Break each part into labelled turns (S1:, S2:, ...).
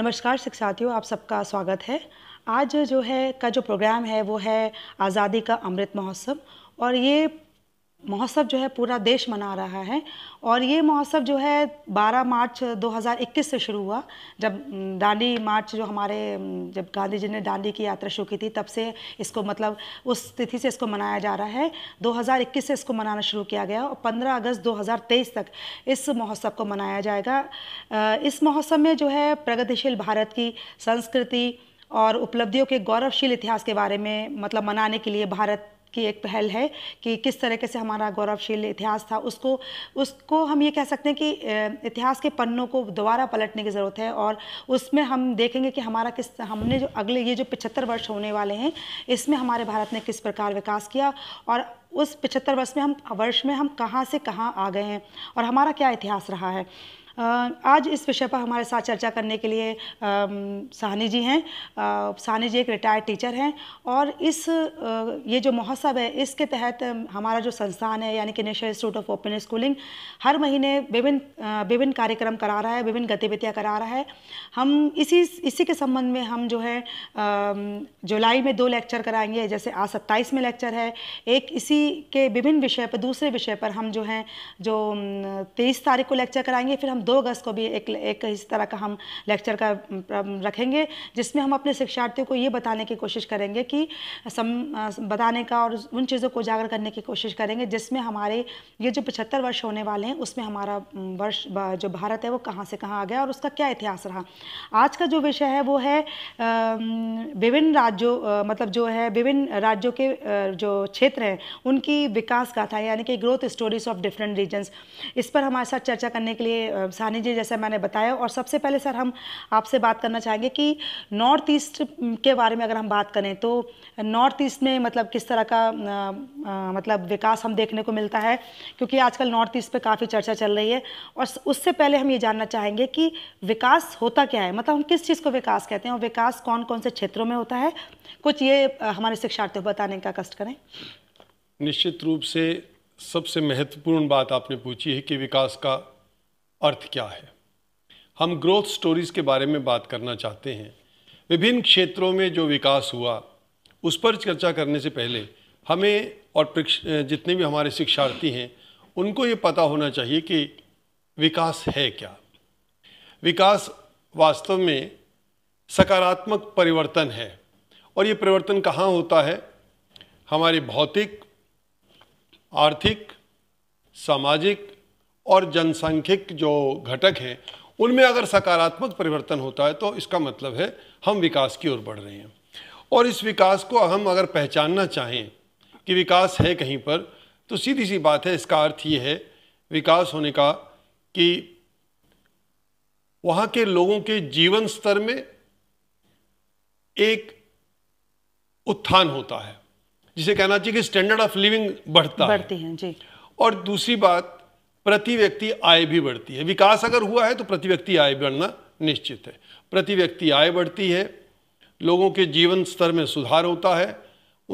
S1: नमस्कार शिक्षार्थियों आप सबका स्वागत है आज जो है का जो प्रोग्राम है वो है आज़ादी का अमृत महोत्सव और ये महोत्सव जो है पूरा देश मना रहा है और ये महोत्सव जो है 12 मार्च 2021 से शुरू हुआ जब डांडी मार्च जो हमारे जब गांधी जी ने डांडी की यात्रा शुरू की थी तब से इसको मतलब उस तिथि से इसको मनाया जा रहा है 2021 से इसको मनाना शुरू किया गया और 15 अगस्त 2023 तक इस महोत्सव को मनाया जाएगा इस महोत्सव में जो है प्रगतिशील भारत की संस्कृति और उपलब्धियों के गौरवशील इतिहास के बारे में मतलब मनाने के लिए भारत की एक पहल है कि किस तरीके से हमारा गौरवशील इतिहास था उसको उसको हम ये कह सकते हैं कि इतिहास के पन्नों को दोबारा पलटने की ज़रूरत है और उसमें हम देखेंगे कि हमारा किस हमने जो अगले ये जो पिछहत्तर वर्ष होने वाले हैं इसमें हमारे भारत ने किस प्रकार विकास किया और उस पिछहत्तर वर्ष में हम वर्ष में हम कहाँ से कहाँ आ गए हैं और हमारा क्या इतिहास रहा है आज इस विषय पर हमारे साथ चर्चा करने के लिए सहनी जी हैं सहनी जी एक रिटायर्ड टीचर हैं और इस ये जो महोत्सव है इसके तहत हमारा जो संस्थान है यानी कि National Institute of Open Schooling हर महीने विभिन्न विभिन्न कार्यक्रम करा रहा है विभिन्न गतिविधियाँ करा रहा है हम इसी इसी के संबंध में हम जो है जुलाई में दो लेक्चर कराएंगे जैसे आज सत्ताईस में लेक्चर है एक इसी के विभिन्न विषय पर दूसरे विषय पर हम जो हैं जो तेईस तारीख को लेक्चर कराएंगे फिर हम दो अगस्त को भी एक एक इस तरह का हम लेक्चर का रखेंगे जिसमें हम अपने शिक्षार्थियों को ये बताने की कोशिश करेंगे कि सम बताने का और उन चीज़ों को उजागर करने की कोशिश करेंगे जिसमें हमारे ये जो पचहत्तर वर्ष होने वाले हैं उसमें हमारा वर्ष जो भारत है वो कहाँ से कहाँ आ गया और उसका क्या इतिहास रहा आज का जो विषय है वो है विभिन्न राज्यों मतलब जो है विभिन्न राज्यों के जो क्षेत्र हैं उनकी विकास गाथा यानी कि growth stories of different regions इस पर हमारे साथ चर्चा करने के लिए सानी जी जैसे मैंने बताया और सबसे पहले सर हम आपसे बात करना चाहेंगे कि नॉर्थ ईस्ट के बारे में अगर हम बात करें तो नॉर्थ ईस्ट में मतलब किस तरह का आ, आ, मतलब विकास हम देखने को मिलता है क्योंकि आजकल नॉर्थ ईस्ट पर काफ़ी चर्चा चल रही है और उससे पहले हम ये जानना चाहेंगे कि विकास होता क्या है मतलब हम किस चीज़ को विकास कहते हैं और विकास कौन कौन से क्षेत्रों में होता है कुछ ये हमारे शिक्षार्थियों को बताने का कष्ट करें
S2: निश्चित रूप से सबसे महत्वपूर्ण बात आपने पूछी है कि विकास का अर्थ क्या है हम ग्रोथ स्टोरीज के बारे में बात करना चाहते हैं विभिन्न क्षेत्रों में जो विकास हुआ उस पर चर्चा करने से पहले हमें और जितने भी हमारे शिक्षार्थी हैं उनको ये पता होना चाहिए कि विकास है क्या विकास वास्तव में सकारात्मक परिवर्तन है और ये परिवर्तन कहाँ होता है हमारे भौतिक आर्थिक सामाजिक और जनसंख्यक जो घटक हैं उनमें अगर सकारात्मक परिवर्तन होता है तो इसका मतलब है हम विकास की ओर बढ़ रहे हैं और इस विकास को हम अगर पहचानना चाहें कि विकास है कहीं पर तो सीधी सी बात है इसका अर्थ ये है विकास होने का कि वहाँ के लोगों के जीवन स्तर में एक उत्थान होता है जिसे कहना चाहिए कि स्टैंडर्ड ऑफ लिविंग बढ़ता बढ़ते है। हैं जी और दूसरी बात प्रति व्यक्ति आय भी बढ़ती है विकास अगर हुआ है तो प्रति व्यक्ति आय बढ़ना निश्चित है प्रति व्यक्ति आय बढ़ती है लोगों के जीवन स्तर में सुधार होता है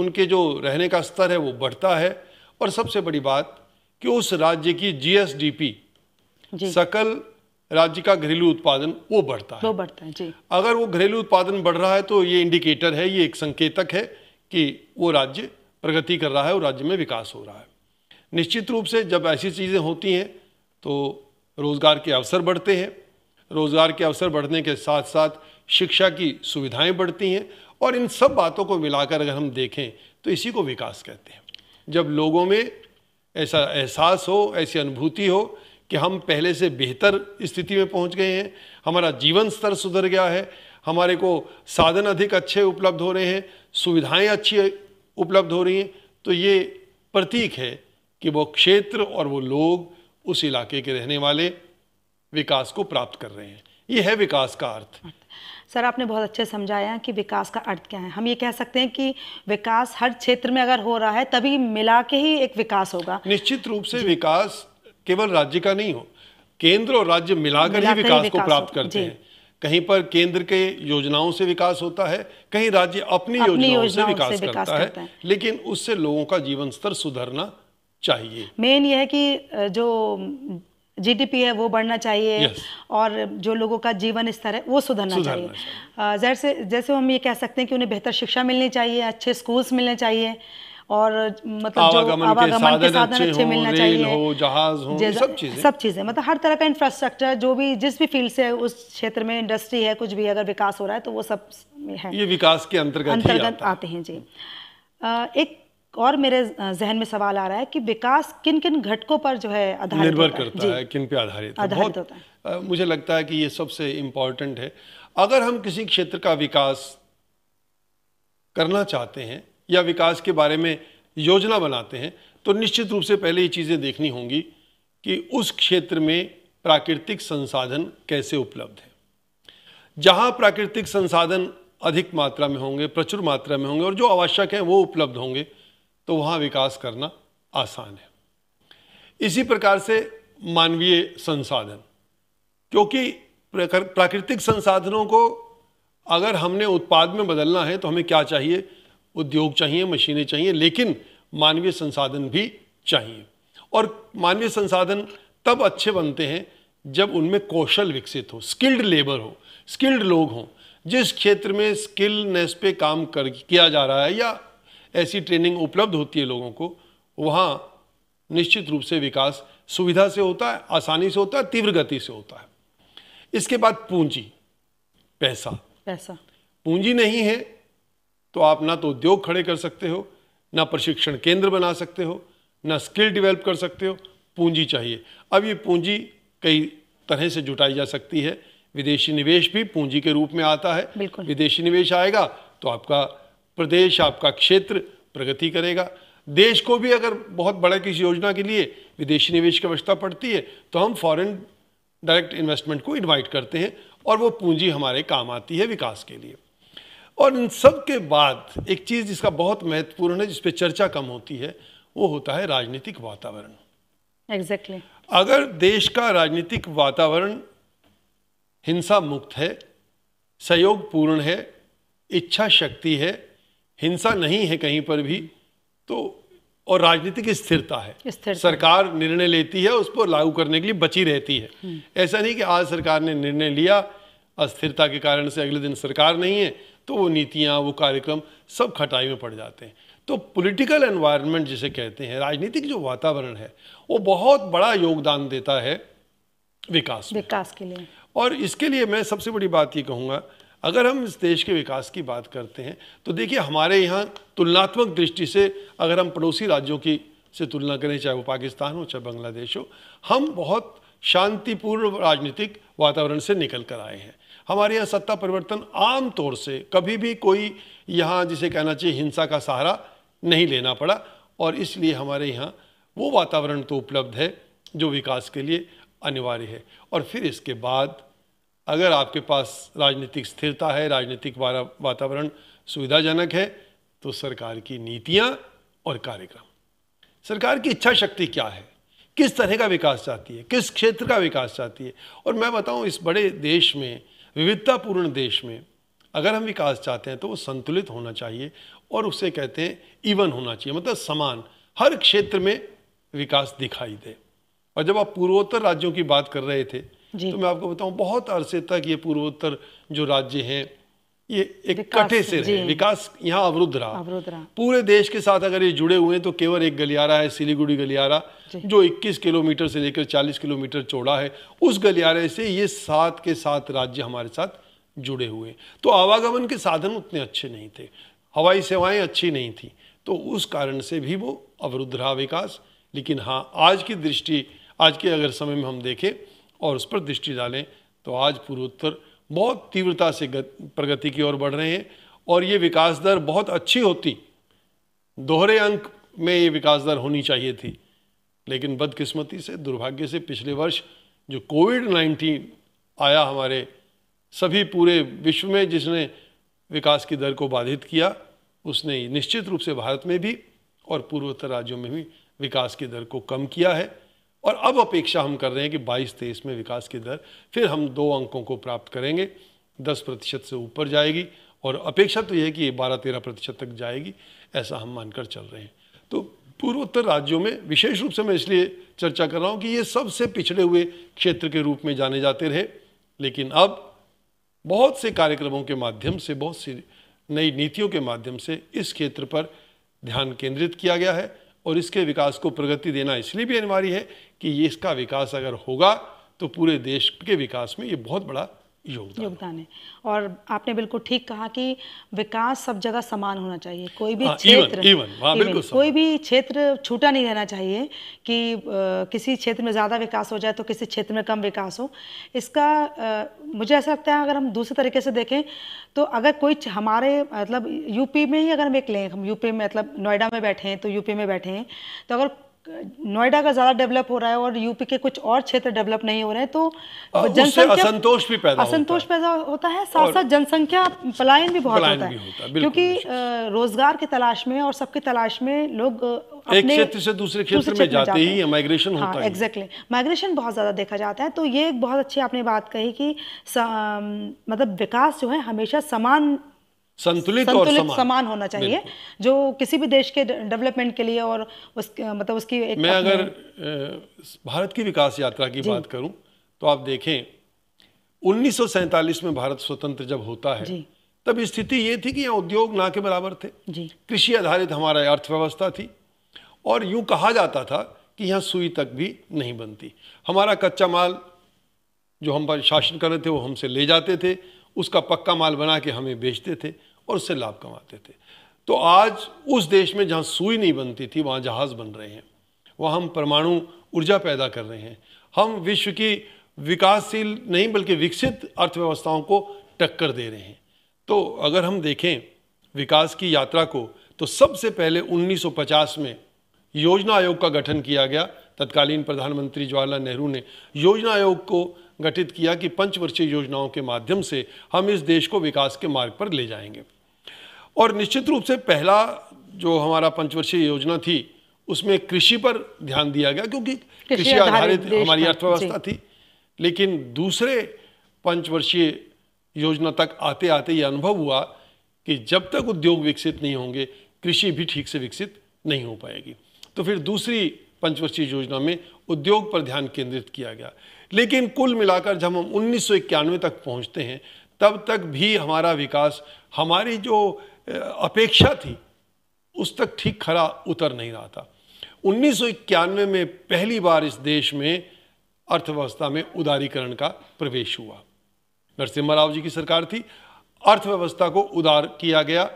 S2: उनके जो रहने का स्तर है वो बढ़ता है और सबसे बड़ी बात कि उस राज्य की जीएसडीपी जी। सकल राज्य का घरेलू उत्पादन वो बढ़ता है
S1: वो बढ़ता है जी
S2: अगर वो घरेलू उत्पादन बढ़ रहा है तो ये इंडिकेटर है ये एक संकेतक है कि वो राज्य प्रगति कर रहा है और राज्य में विकास हो रहा है निश्चित रूप से जब ऐसी चीज़ें होती हैं तो रोज़गार के अवसर बढ़ते हैं रोज़गार के अवसर बढ़ने के साथ साथ शिक्षा की सुविधाएं बढ़ती हैं और इन सब बातों को मिलाकर अगर हम देखें तो इसी को विकास कहते हैं जब लोगों में ऐसा एहसास हो ऐसी अनुभूति हो कि हम पहले से बेहतर स्थिति में पहुंच गए हैं हमारा जीवन स्तर सुधर गया है हमारे को साधन अधिक अच्छे उपलब्ध हो रहे हैं सुविधाएं अच्छी उपलब्ध हो रही हैं तो ये प्रतीक है कि वो क्षेत्र और वो लोग उस इलाके के रहने वाले विकास को प्राप्त कर रहे हैं ये है विकास का अर्थ
S1: सर आपने बहुत अच्छे समझाया कि विकास का अर्थ क्या है हम ये कह सकते हैं कि विकास हर क्षेत्र में अगर हो रहा है तभी मिला के ही एक विकास होगा
S2: निश्चित रूप से विकास केवल राज्य का नहीं हो केंद्र और राज्य मिलाकर मिला ही विकास, विकास को प्राप्त करते हैं कहीं पर केंद्र के योजनाओं से विकास होता है कहीं राज्य अपनी, अपनी योजनाओं, योजनाओं से विकास, से विकास करता, करता है लेकिन उससे लोगों का जीवन स्तर सुधरना चाहिए
S1: मेन यह है कि जो जीडीपी है वो बढ़ना चाहिए yes. और जो लोगों का जीवन स्तर है वो सुधरना, चाहिए चाहिए जैसे जैसे हम ये कह सकते हैं कि उन्हें बेहतर शिक्षा मिलनी चाहिए अच्छे स्कूल्स मिलने चाहिए और मतलब आवागमन आवागमन के साधन अच्छे, अच्छे मिलना चाहिए हो
S2: जहाज हो सब चीजें सब
S1: चीजें मतलब हर तरह का इंफ्रास्ट्रक्चर जो भी जिस भी फील्ड से उस क्षेत्र में इंडस्ट्री है कुछ भी अगर विकास हो रहा है तो वो सब है ये
S2: विकास के अंतर्गत अंतर्गत
S1: आते हैं जी एक और मेरे जहन में सवाल आ रहा है कि विकास किन किन घटकों पर जो है आधारित निर्भर करता है किन पे आधारित आधारित होता
S2: है मुझे लगता है कि ये सबसे इम्पोर्टेंट है अगर हम किसी क्षेत्र का विकास करना चाहते हैं या विकास के बारे में योजना बनाते हैं तो निश्चित रूप से पहले ये चीज़ें देखनी होंगी कि उस क्षेत्र में प्राकृतिक संसाधन कैसे उपलब्ध है जहाँ प्राकृतिक संसाधन अधिक मात्रा में होंगे प्रचुर मात्रा में होंगे और जो आवश्यक हैं वो उपलब्ध होंगे तो वहाँ विकास करना आसान है इसी प्रकार से मानवीय संसाधन क्योंकि प्राकृतिक संसाधनों को अगर हमने उत्पाद में बदलना है तो हमें क्या चाहिए उद्योग चाहिए मशीनें चाहिए लेकिन मानवीय संसाधन भी चाहिए और मानवीय संसाधन तब अच्छे बनते हैं जब उनमें कौशल विकसित हो स्किल्ड लेबर हो स्किल्ड लोग हों जिस क्षेत्र में स्किलनेस पे काम कर किया जा रहा है या ऐसी ट्रेनिंग उपलब्ध होती है लोगों को वहाँ निश्चित रूप से विकास सुविधा से होता है आसानी से होता है तीव्र गति से होता है इसके बाद पूंजी पैसा पैसा पूंजी नहीं है तो आप ना तो उद्योग खड़े कर सकते हो ना प्रशिक्षण केंद्र बना सकते हो ना स्किल डेवलप कर सकते हो पूंजी चाहिए अब ये पूंजी कई तरह से जुटाई जा सकती है विदेशी निवेश भी पूंजी के रूप में आता है विदेशी निवेश आएगा तो आपका प्रदेश आपका क्षेत्र प्रगति करेगा देश को भी अगर बहुत बड़ा किसी योजना के लिए विदेशी निवेश की आवश्यकता पड़ती है तो हम फॉरेन डायरेक्ट इन्वेस्टमेंट को इनवाइट करते हैं और वो पूंजी हमारे काम आती है विकास के लिए और इन सब के बाद एक चीज़ जिसका बहुत महत्वपूर्ण है जिसपे चर्चा कम होती है वो होता है राजनीतिक वातावरण
S1: एग्जैक्टली exactly.
S2: अगर देश का राजनीतिक वातावरण हिंसा मुक्त है सहयोग पूर्ण है इच्छा शक्ति है हिंसा नहीं है कहीं पर भी तो और राजनीतिक स्थिरता है सरकार निर्णय लेती है उसको लागू करने के लिए बची रहती है हम्म। ऐसा नहीं कि आज सरकार ने निर्णय लिया अस्थिरता के कारण से अगले दिन सरकार नहीं है तो वो नीतियाँ वो कार्यक्रम सब खटाई में पड़ जाते हैं तो पॉलिटिकल एनवायरनमेंट जिसे कहते हैं राजनीतिक जो वातावरण है वो बहुत बड़ा योगदान देता है विकास विकास के लिए और इसके लिए मैं सबसे बड़ी बात ये कहूँगा अगर हम इस देश के विकास की बात करते हैं तो देखिए हमारे यहाँ तुलनात्मक दृष्टि से अगर हम पड़ोसी राज्यों की से तुलना करें चाहे वो पाकिस्तान हो चाहे बांग्लादेश हो हम बहुत शांतिपूर्ण राजनीतिक वातावरण से निकल कर आए हैं हमारे यहाँ सत्ता परिवर्तन आम तौर से कभी भी कोई यहाँ जिसे कहना चाहिए हिंसा का सहारा नहीं लेना पड़ा और इसलिए हमारे यहाँ वो वातावरण तो उपलब्ध है जो विकास के लिए अनिवार्य है और फिर इसके बाद अगर आपके पास राजनीतिक स्थिरता है राजनीतिक वातावरण सुविधाजनक है तो सरकार की नीतियाँ और कार्यक्रम सरकार की इच्छा शक्ति क्या है किस तरह का विकास चाहती है किस क्षेत्र का विकास चाहती है और मैं बताऊं इस बड़े देश में विविधतापूर्ण देश में अगर हम विकास चाहते हैं तो वो संतुलित होना चाहिए और उसे कहते हैं इवन होना चाहिए मतलब समान हर क्षेत्र में विकास दिखाई दे और जब आप पूर्वोत्तर राज्यों की बात कर रहे थे तो मैं आपको बताऊं बहुत अरसे तक ये पूर्वोत्तर जो राज्य हैं ये एक कटे से रहे विकास यहाँ अवरुद्ध
S1: रहा
S2: पूरे देश के साथ अगर ये जुड़े हुए हैं तो केवल एक गलियारा है सिलीगुड़ी गलियारा जो 21 किलोमीटर से लेकर 40 किलोमीटर चौड़ा है उस गलियारे से ये सात के सात राज्य हमारे साथ जुड़े हुए तो आवागमन के साधन उतने अच्छे नहीं थे हवाई सेवाएं अच्छी नहीं थी तो उस कारण से भी वो अवरुद्ध रहा विकास लेकिन हाँ आज की दृष्टि आज के अगर समय में हम देखें और उस पर दृष्टि डालें तो आज पूर्वोत्तर बहुत तीव्रता से प्रगति की ओर बढ़ रहे हैं और ये विकास दर बहुत अच्छी होती दोहरे अंक में ये विकास दर होनी चाहिए थी लेकिन बदकिस्मती से दुर्भाग्य से पिछले वर्ष जो कोविड नाइन्टीन आया हमारे सभी पूरे विश्व में जिसने विकास की दर को बाधित किया उसने निश्चित रूप से भारत में भी और पूर्वोत्तर राज्यों में भी विकास की दर को कम किया है और अब अपेक्षा हम कर रहे हैं कि बाईस तेईस में विकास की दर फिर हम दो अंकों को प्राप्त करेंगे दस प्रतिशत से ऊपर जाएगी और अपेक्षा तो यह है कि ये बारह तेरह प्रतिशत तक जाएगी ऐसा हम मानकर चल रहे हैं तो पूर्वोत्तर राज्यों में विशेष रूप से मैं इसलिए चर्चा कर रहा हूँ कि ये सबसे पिछड़े हुए क्षेत्र के रूप में जाने जाते रहे लेकिन अब बहुत से कार्यक्रमों के माध्यम से बहुत सी नई नीतियों के माध्यम से इस क्षेत्र पर ध्यान केंद्रित किया गया है और इसके विकास को प्रगति देना इसलिए भी अनिवार्य है कि ये इसका विकास अगर होगा तो पूरे देश के विकास में ये बहुत बड़ा योगदान,
S1: योगदान है और आपने बिल्कुल ठीक कहा कि विकास सब जगह समान होना चाहिए कोई भी हाँ, क्षेत्र हाँ, कोई भी क्षेत्र छूटा नहीं रहना चाहिए कि आ, किसी क्षेत्र में ज़्यादा विकास हो जाए तो किसी क्षेत्र में कम विकास हो इसका आ, मुझे ऐसा लगता है अगर हम दूसरे तरीके से देखें तो अगर कोई हमारे मतलब यूपी में ही अगर हम एक लें हम यूपी में मतलब नोएडा में बैठे हैं तो यूपी में बैठे हैं तो अगर नोएडा का ज़्यादा डेवलप हो रहा है और यूपी के कुछ और क्षेत्र डेवलप नहीं हो रहे हैं तो जनसंख्या असंतोष भी पैदा असंतोष पैदा होता है साथ साथ जनसंख्या पलायन भी बहुत होता है, क्योंकि रोजगार की तलाश में और सबकी तलाश में लोग एक क्षेत्र से दूसरे क्षेत्र में जाते, ही माइग्रेशन होता हाँ, है एग्जैक्टली माइग्रेशन बहुत ज़्यादा देखा जाता है तो ये एक बहुत अच्छी आपने बात कही कि मतलब विकास जो है हमेशा समान
S2: संतुलित, संतुलित और समान, समान होना चाहिए
S1: जो किसी भी देश के डेवलपमेंट के लिए और उस मतलब उसकी एक मैं अगर
S2: भारत की विकास यात्रा की बात करूं तो आप देखें उन्नीस में भारत स्वतंत्र जब होता है तब स्थिति ये थी कि यहाँ उद्योग ना के बराबर थे कृषि आधारित हमारा अर्थव्यवस्था थी और यूं कहा जाता था कि यहाँ सुई तक भी नहीं बनती हमारा कच्चा माल जो हम पर शासन कर रहे थे वो हमसे ले जाते थे उसका पक्का माल बना के हमें बेचते थे और उससे लाभ कमाते थे तो आज उस देश में जहाँ सुई नहीं बनती थी वहाँ जहाज़ बन रहे हैं वहाँ हम परमाणु ऊर्जा पैदा कर रहे हैं हम विश्व की विकासशील नहीं बल्कि विकसित अर्थव्यवस्थाओं को टक्कर दे रहे हैं तो अगर हम देखें विकास की यात्रा को तो सबसे पहले 1950 में योजना आयोग का गठन किया गया तत्कालीन प्रधानमंत्री जवाहरलाल नेहरू ने योजना आयोग को गठित किया कि पंचवर्षीय योजनाओं के माध्यम से हम इस देश को विकास के मार्ग पर ले जाएंगे और निश्चित रूप से पहला जो हमारा पंचवर्षीय योजना थी उसमें कृषि पर ध्यान दिया गया क्योंकि कृषि आधारित हमारी अर्थव्यवस्था थी लेकिन दूसरे पंचवर्षीय योजना तक आते आते ये अनुभव हुआ कि जब तक उद्योग विकसित नहीं होंगे कृषि भी ठीक से विकसित नहीं हो पाएगी तो फिर दूसरी पंचवर्षीय योजना में उद्योग पर ध्यान केंद्रित किया गया लेकिन कुल मिलाकर जब हम उन्नीस तक पहुंचते हैं तब तक भी हमारा विकास हमारी जो अपेक्षा थी उस तक ठीक खरा उतर नहीं रहा था उन्नीस में पहली बार इस देश में अर्थव्यवस्था में उदारीकरण का प्रवेश हुआ नरसिम्हा राव जी की सरकार थी अर्थव्यवस्था को उदार किया गया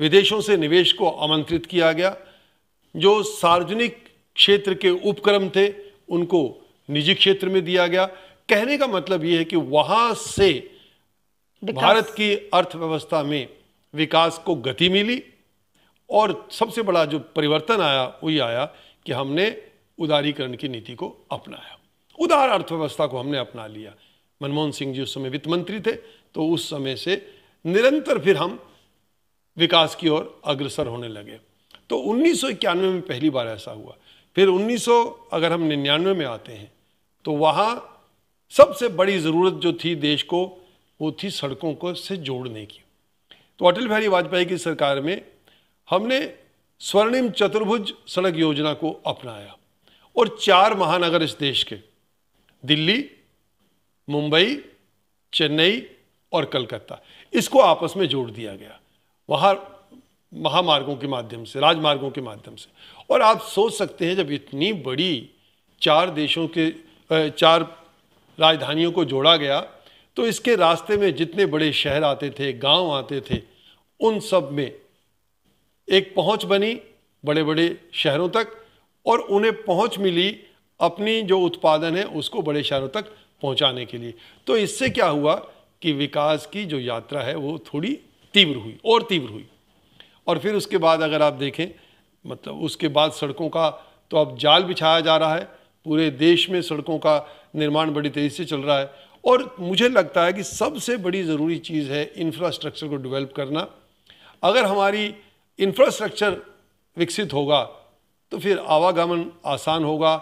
S2: विदेशों से निवेश को आमंत्रित किया गया जो सार्वजनिक क्षेत्र के उपक्रम थे उनको निजी क्षेत्र में दिया गया कहने का मतलब यह है कि वहां से भारत की अर्थव्यवस्था में विकास को गति मिली और सबसे बड़ा जो परिवर्तन आया वही आया कि हमने उदारीकरण की नीति को अपनाया उदार अर्थव्यवस्था को हमने अपना लिया मनमोहन सिंह जी उस समय वित्त मंत्री थे तो उस समय से निरंतर फिर हम विकास की ओर अग्रसर होने लगे तो उन्नीस में पहली बार ऐसा हुआ फिर उन्नीस अगर हम निन्यानवे में आते हैं तो वहाँ सबसे बड़ी ज़रूरत जो थी देश को वो थी सड़कों को से जोड़ने की तो अटल बिहारी वाजपेयी की सरकार में हमने स्वर्णिम चतुर्भुज सड़क योजना को अपनाया और चार महानगर इस देश के दिल्ली मुंबई चेन्नई और कलकत्ता इसको आपस में जोड़ दिया गया वहाँ महामार्गों के माध्यम से राजमार्गों के माध्यम से और आप सोच सकते हैं जब इतनी बड़ी चार देशों के चार राजधानियों को जोड़ा गया तो इसके रास्ते में जितने बड़े शहर आते थे गांव आते थे उन सब में एक पहुंच बनी बड़े बड़े शहरों तक और उन्हें पहुंच मिली अपनी जो उत्पादन है उसको बड़े शहरों तक पहुंचाने के लिए तो इससे क्या हुआ कि विकास की जो यात्रा है वो थोड़ी तीव्र हुई और तीव्र हुई और फिर उसके बाद अगर आप देखें मतलब उसके बाद सड़कों का तो अब जाल बिछाया जा रहा है पूरे देश में सड़कों का निर्माण बड़ी तेज़ी से चल रहा है और मुझे लगता है कि सबसे बड़ी ज़रूरी चीज़ है इंफ्रास्ट्रक्चर को डेवलप करना अगर हमारी इंफ्रास्ट्रक्चर विकसित होगा तो फिर आवागमन आसान होगा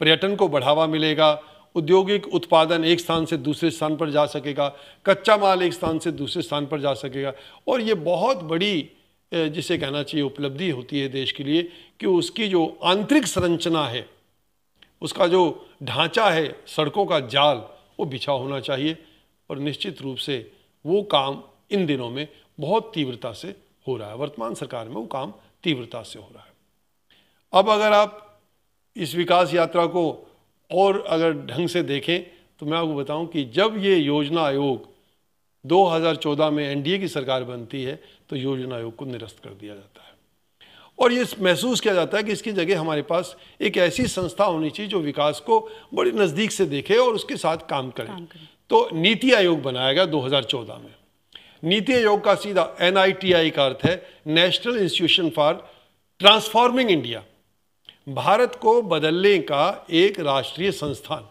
S2: पर्यटन को बढ़ावा मिलेगा औद्योगिक उत्पादन एक स्थान से दूसरे स्थान पर जा सकेगा कच्चा माल एक स्थान से दूसरे स्थान पर जा सकेगा और ये बहुत बड़ी जिसे कहना चाहिए उपलब्धि होती है देश के लिए कि उसकी जो आंतरिक संरचना है उसका जो ढांचा है सड़कों का जाल वो बिछा होना चाहिए और निश्चित रूप से वो काम इन दिनों में बहुत तीव्रता से हो रहा है वर्तमान सरकार में वो काम तीव्रता से हो रहा है अब अगर आप इस विकास यात्रा को और अगर ढंग से देखें तो मैं आपको बताऊं कि जब ये योजना आयोग 2014 में एनडीए की सरकार बनती है तो योजना आयोग को निरस्त कर दिया जाता है और ये महसूस किया जाता है कि इसकी जगह हमारे पास एक ऐसी संस्था होनी चाहिए जो विकास को बड़ी नज़दीक से देखे और उसके साथ काम करे तो नीति आयोग बनाया गया दो में नीति आयोग का सीधा एन का अर्थ है National Institution for Transforming India Bharat को बदलने का एक राष्ट्रीय संस्थान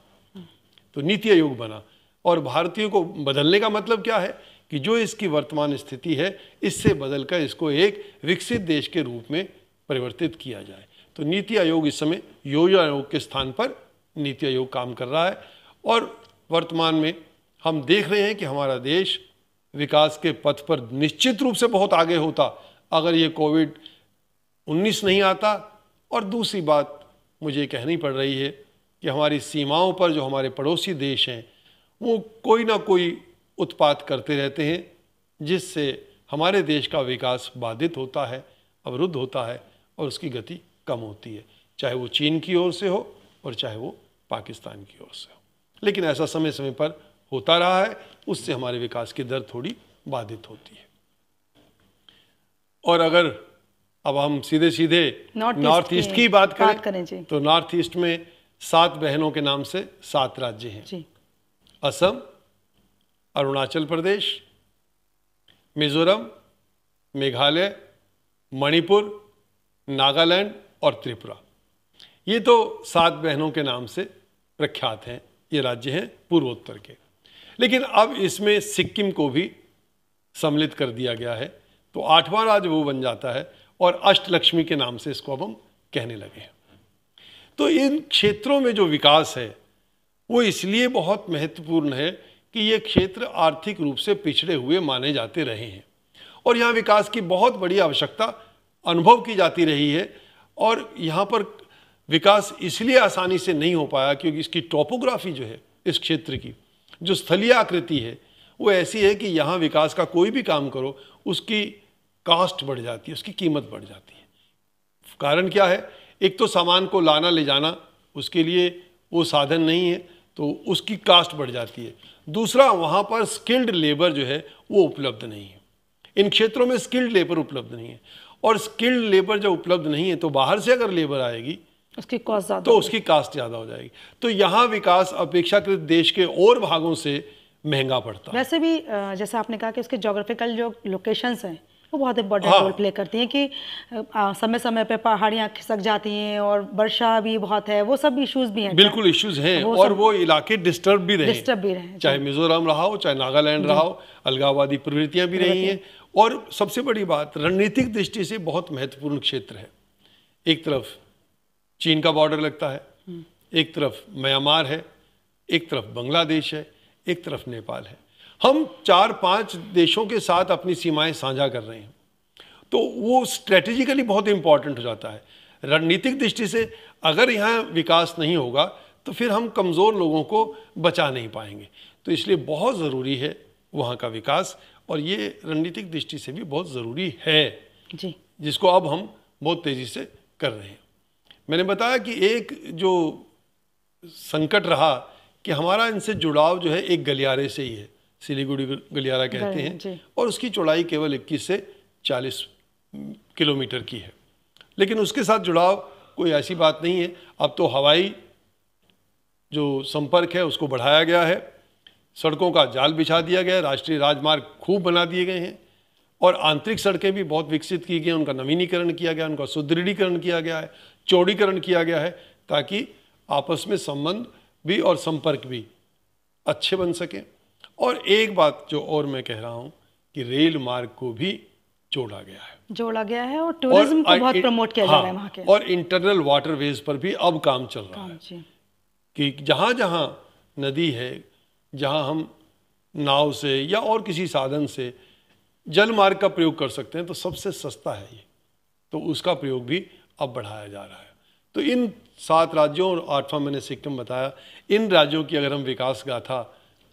S2: तो नीति आयोग बना और भारतीयों को बदलने का मतलब क्या है कि जो इसकी वर्तमान स्थिति है इससे बदलकर इसको एक विकसित देश के रूप में परिवर्तित किया जाए तो नीति आयोग इस समय योजना आयोग के स्थान पर नीति आयोग काम कर रहा है और वर्तमान में हम देख रहे हैं कि हमारा देश विकास के पथ पर निश्चित रूप से बहुत आगे होता अगर ये कोविड 19 नहीं आता और दूसरी बात मुझे कहनी पड़ रही है कि हमारी सीमाओं पर जो हमारे पड़ोसी देश हैं वो कोई ना कोई उत्पात करते रहते हैं जिससे हमारे देश का विकास बाधित होता है अवरुद्ध होता है और उसकी गति कम होती है चाहे वो चीन की ओर से हो और चाहे वो पाकिस्तान की ओर से हो लेकिन ऐसा समय समय पर होता रहा है उससे हमारे विकास की दर थोड़ी बाधित होती है और अगर अब हम सीधे सीधे नॉर्थ ईस्ट की बात करें, बात करें तो नॉर्थ ईस्ट में सात बहनों के नाम से सात राज्य हैं असम अरुणाचल प्रदेश मिजोरम मेघालय मणिपुर नागालैंड और त्रिपुरा ये तो सात बहनों के नाम से प्रख्यात हैं ये राज्य हैं पूर्वोत्तर के लेकिन अब इसमें सिक्किम को भी सम्मिलित कर दिया गया है तो आठवां राज्य वो बन जाता है और अष्टलक्ष्मी के नाम से इसको अब हम कहने लगे हैं तो इन क्षेत्रों में जो विकास है वो इसलिए बहुत महत्वपूर्ण है कि ये क्षेत्र आर्थिक रूप से पिछड़े हुए माने जाते रहे हैं और यहाँ विकास की बहुत बड़ी आवश्यकता अनुभव की जाती रही है और यहाँ पर विकास इसलिए आसानी से नहीं हो पाया क्योंकि इसकी टोपोग्राफी जो है इस क्षेत्र की जो स्थलीय आकृति है वो ऐसी है कि यहाँ विकास का कोई भी काम करो उसकी कास्ट बढ़ जाती है उसकी कीमत बढ़ जाती है कारण क्या है एक तो सामान को लाना ले जाना उसके लिए वो साधन नहीं है तो उसकी कास्ट बढ़ जाती है दूसरा वहाँ पर स्किल्ड लेबर जो है वो उपलब्ध नहीं है इन क्षेत्रों में स्किल्ड लेबर उपलब्ध नहीं है और स्किल्ड लेबर जब उपलब्ध नहीं है तो बाहर से अगर लेबर आएगी
S1: उसकी कॉस्ट ज़्यादा
S2: तो उसकी कास्ट ज़्यादा हो जाएगी तो यहाँ विकास अपेक्षाकृत देश के और भागों से महंगा पड़ता
S1: है वैसे भी जैसे आपने कहा कि उसके जोग्राफिकल जो लोकेशन है वो बहुत इंपॉर्टेंट रोल प्ले करती हैं कि समय समय पे पहाड़ियाँ खिसक जाती हैं और वर्षा भी बहुत है वो सब इश्यूज भी हैं बिल्कुल
S2: इश्यूज हैं वो और वो इलाके डिस्टर्ब भी रहे डिस्टर्ब भी रहे चाहे मिजोरम रहा हो चाहे नागालैंड रहा हो अलगावादी प्रवृत्तियां भी रही हैं और सबसे बड़ी बात रणनीतिक दृष्टि से बहुत महत्वपूर्ण क्षेत्र है एक तरफ चीन का बॉर्डर लगता है एक तरफ म्यांमार है एक तरफ बांग्लादेश है एक तरफ नेपाल है हम चार पांच देशों के साथ अपनी सीमाएं साझा कर रहे हैं तो वो स्ट्रेटेजिकली बहुत इंपॉर्टेंट हो जाता है रणनीतिक दृष्टि से अगर यहाँ विकास नहीं होगा तो फिर हम कमज़ोर लोगों को बचा नहीं पाएंगे तो इसलिए बहुत ज़रूरी है वहाँ का विकास और ये रणनीतिक दृष्टि से भी बहुत ज़रूरी है जी जिसको अब हम बहुत तेज़ी से कर रहे हैं मैंने बताया कि एक जो संकट रहा कि हमारा इनसे जुड़ाव जो है एक गलियारे से ही है सिलीगुड़ी गलियारा कहते हैं और उसकी चौड़ाई केवल 21 से 40 किलोमीटर की है लेकिन उसके साथ जुड़ाव कोई ऐसी बात नहीं है अब तो हवाई जो संपर्क है उसको बढ़ाया गया है सड़कों का जाल बिछा दिया गया है राष्ट्रीय राजमार्ग खूब बना दिए गए हैं और आंतरिक सड़कें भी बहुत विकसित की गई उनका नवीनीकरण किया गया उनका सुदृढ़ीकरण किया गया है चौड़ीकरण किया गया है ताकि आपस में संबंध भी और संपर्क भी अच्छे बन सकें और एक बात जो और मैं कह रहा हूँ कि रेल मार्ग को भी जोड़ा गया है
S1: जोड़ा गया है और टूरिज्म को बहुत प्रमोट किया हाँ, जा रहा है हाँ, वहाँ के और
S2: इंटरनल वाटरवेज पर भी अब काम चल रहा काम है कि जहाँ जहाँ नदी है जहाँ हम नाव से या और किसी साधन से जल मार्ग का प्रयोग कर सकते हैं तो सबसे सस्ता है ये तो उसका प्रयोग भी अब बढ़ाया जा रहा है तो इन सात राज्यों और आठवां मैंने सिक्किम बताया इन राज्यों की अगर हम विकास गाथा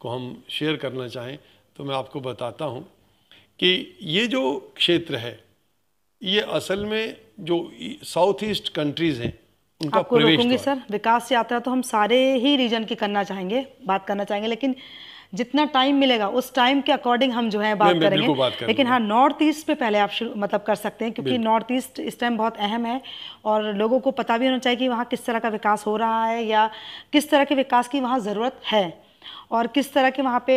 S2: को हम शेयर करना चाहें तो मैं आपको बताता हूँ कि ये जो क्षेत्र है ये असल में जो साउथ ईस्ट कंट्रीज़ हैं आपको रोकूंगी
S1: सर विकास यात्रा तो हम सारे ही रीजन की करना चाहेंगे बात करना चाहेंगे लेकिन जितना टाइम मिलेगा उस टाइम के अकॉर्डिंग हम जो है बात मैं, करेंगे बात कर लेकिन हाँ नॉर्थ ईस्ट पे पहले आप मतलब कर सकते हैं क्योंकि नॉर्थ ईस्ट इस टाइम बहुत अहम है और लोगों को पता भी होना चाहिए कि वहाँ किस तरह का विकास हो रहा है या किस तरह के विकास की वहाँ ज़रूरत है और किस तरह के वहाँ पे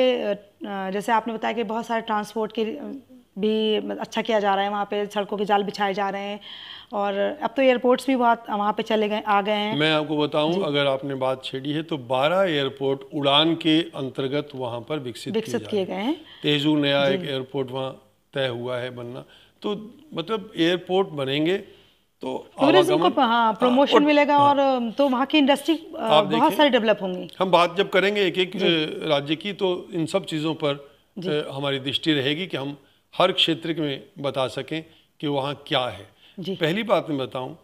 S1: जैसे आपने बताया कि बहुत सारे ट्रांसपोर्ट के भी अच्छा किया जा रहा है वहाँ पे सड़कों के जाल बिछाए जा रहे हैं और अब तो एयरपोर्ट्स भी बहुत वहाँ पे चले गए आ गए हैं मैं
S2: आपको बताऊं अगर आपने बात छेड़ी है तो 12 एयरपोर्ट उड़ान के अंतर्गत वहाँ पर विकसित विकसित किए गए हैं तेजू नया एक एयरपोर्ट वहाँ तय हुआ है बनना तो मतलब एयरपोर्ट बनेंगे तो टूरिज्म को हाँ प्रमोशन हाँ, और,
S1: मिलेगा हाँ, और तो वहाँ की इंडस्ट्री बहुत सारी डेवलप होंगी
S2: हम बात जब करेंगे एक एक राज्य की तो इन सब चीज़ों पर हमारी दृष्टि रहेगी कि हम हर क्षेत्र में बता सकें कि वहाँ क्या है पहली बात मैं बताऊँ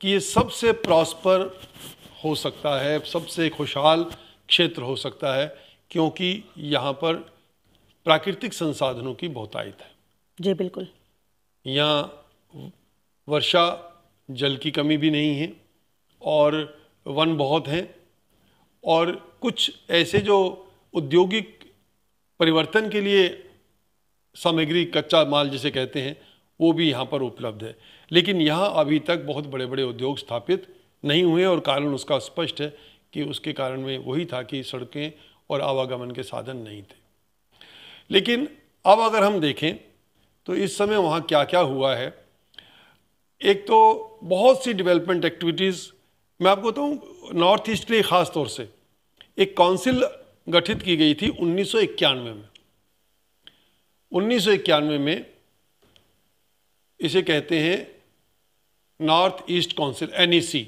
S2: कि ये सबसे प्रॉस्पर हो सकता है सबसे खुशहाल क्षेत्र हो सकता है क्योंकि यहाँ पर प्राकृतिक संसाधनों की बहुतायत है जी बिल्कुल यहाँ वर्षा जल की कमी भी नहीं है और वन बहुत हैं और कुछ ऐसे जो औद्योगिक परिवर्तन के लिए सामग्री कच्चा माल जिसे कहते हैं वो भी यहाँ पर उपलब्ध है लेकिन यहाँ अभी तक बहुत बड़े बड़े उद्योग स्थापित नहीं हुए और कारण उसका स्पष्ट है कि उसके कारण में वही था कि सड़कें और आवागमन के साधन नहीं थे लेकिन अब अगर हम देखें तो इस समय वहाँ क्या क्या हुआ है एक तो बहुत सी डेवलपमेंट एक्टिविटीज़ मैं आपको बताऊँ नॉर्थ ईस्ट के लिए ख़ास तौर से एक काउंसिल गठित की गई थी उन्नीस में उन्नीस में इसे कहते हैं नॉर्थ ईस्ट काउंसिल एनईसी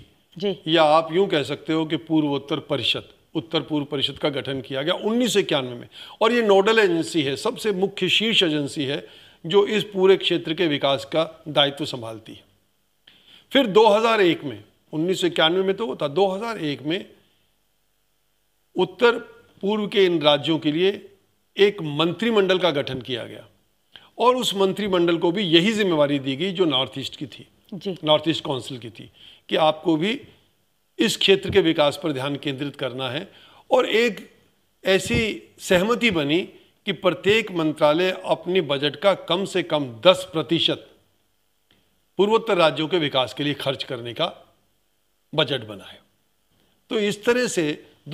S2: या आप यूं कह सकते हो कि पूर्वोत्तर परिषद उत्तर पूर्व परिषद का गठन किया गया उन्नीस में और ये नोडल एजेंसी है सबसे मुख्य शीर्ष एजेंसी है जो इस पूरे क्षेत्र के विकास का दायित्व संभालती है फिर 2001 में उन्नीस में तो वो था 2001 में उत्तर पूर्व के इन राज्यों के लिए एक मंत्रिमंडल का गठन किया गया और उस मंत्रिमंडल को भी यही जिम्मेवारी दी गई जो नॉर्थ ईस्ट की थी नॉर्थ ईस्ट काउंसिल की थी कि आपको भी इस क्षेत्र के विकास पर ध्यान केंद्रित करना है और एक ऐसी सहमति बनी कि प्रत्येक मंत्रालय अपने बजट का कम से कम 10 प्रतिशत पूर्वोत्तर राज्यों के विकास के लिए खर्च करने का बजट बना है तो इस तरह से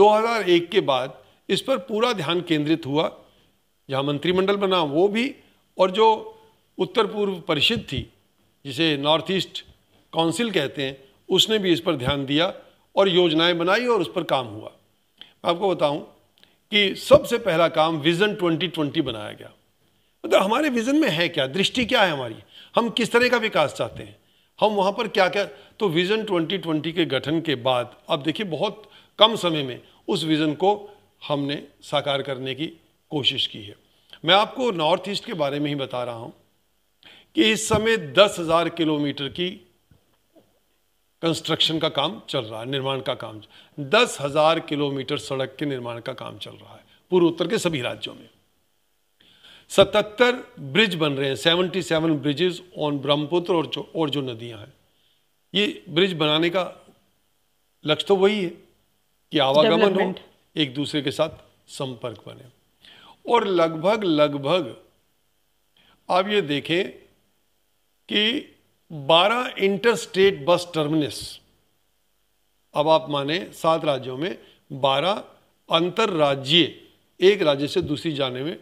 S2: 2001 के बाद इस पर पूरा ध्यान केंद्रित हुआ जहाँ मंत्रिमंडल बना वो भी और जो उत्तर पूर्व परिषद थी जिसे नॉर्थ ईस्ट काउंसिल कहते हैं उसने भी इस पर ध्यान दिया और योजनाएं बनाई और उस पर काम हुआ मैं आपको बताऊं कि सबसे पहला काम विज़न 2020 बनाया गया मतलब तो हमारे विज़न में है क्या दृष्टि क्या है हमारी हम किस तरह का विकास चाहते हैं हम वहाँ पर क्या क्या तो विज़न 2020 के गठन के बाद अब देखिए बहुत कम समय में उस विज़न को हमने साकार करने की कोशिश की है मैं आपको नॉर्थ ईस्ट के बारे में ही बता रहा हूं कि इस समय दस हज़ार किलोमीटर की कंस्ट्रक्शन का काम चल रहा है निर्माण का काम दस हज़ार किलोमीटर सड़क के निर्माण का काम चल रहा है पूर्वोत्तर के सभी राज्यों में सतहत्तर ब्रिज बन रहे हैं seventy seven bridges on Brahmaputra और जो और जो नदियां हैं ये ब्रिज बनाने का लक्ष्य तो वही है कि आवागमन हो एक दूसरे के साथ संपर्क बने और लगभग लगभग आप ये देखें कि 12 इंटर स्टेट बस टर्मिनस अब आप माने सात राज्यों में 12 अंतर्राज्यीय एक राज्य से दूसरी जाने में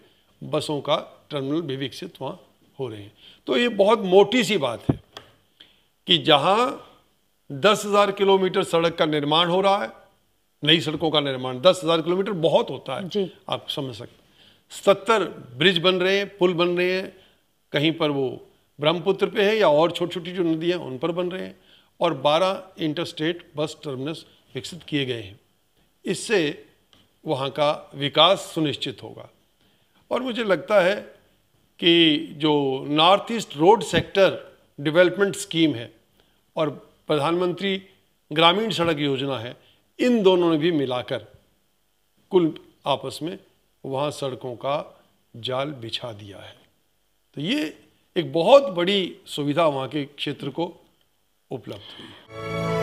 S2: बसों का टर्मिनल भी विकसित वहाँ हो रहे हैं तो ये बहुत मोटी सी बात है कि जहाँ दस हज़ार किलोमीटर सड़क का निर्माण हो रहा है नई सड़कों का निर्माण दस हज़ार किलोमीटर बहुत होता है आप समझ सकते सत्तर ब्रिज बन रहे हैं पुल बन रहे हैं कहीं पर वो ब्रह्मपुत्र पे है या और छोटी छोटी जो नदियाँ उन पर बन रहे हैं और 12 इंटरस्टेट बस टर्मिनस विकसित किए गए हैं इससे वहाँ का विकास सुनिश्चित होगा और मुझे लगता है कि जो north east road sector development scheme है और प्रधानमंत्री ग्रामीण सड़क योजना है इन दोनों ने भी मिलाकर कुल आपस में वहाँ सड़कों का जाल बिछा दिया है तो ये एक बहुत बड़ी सुविधा वहाँ के क्षेत्र को उपलब्ध हुई है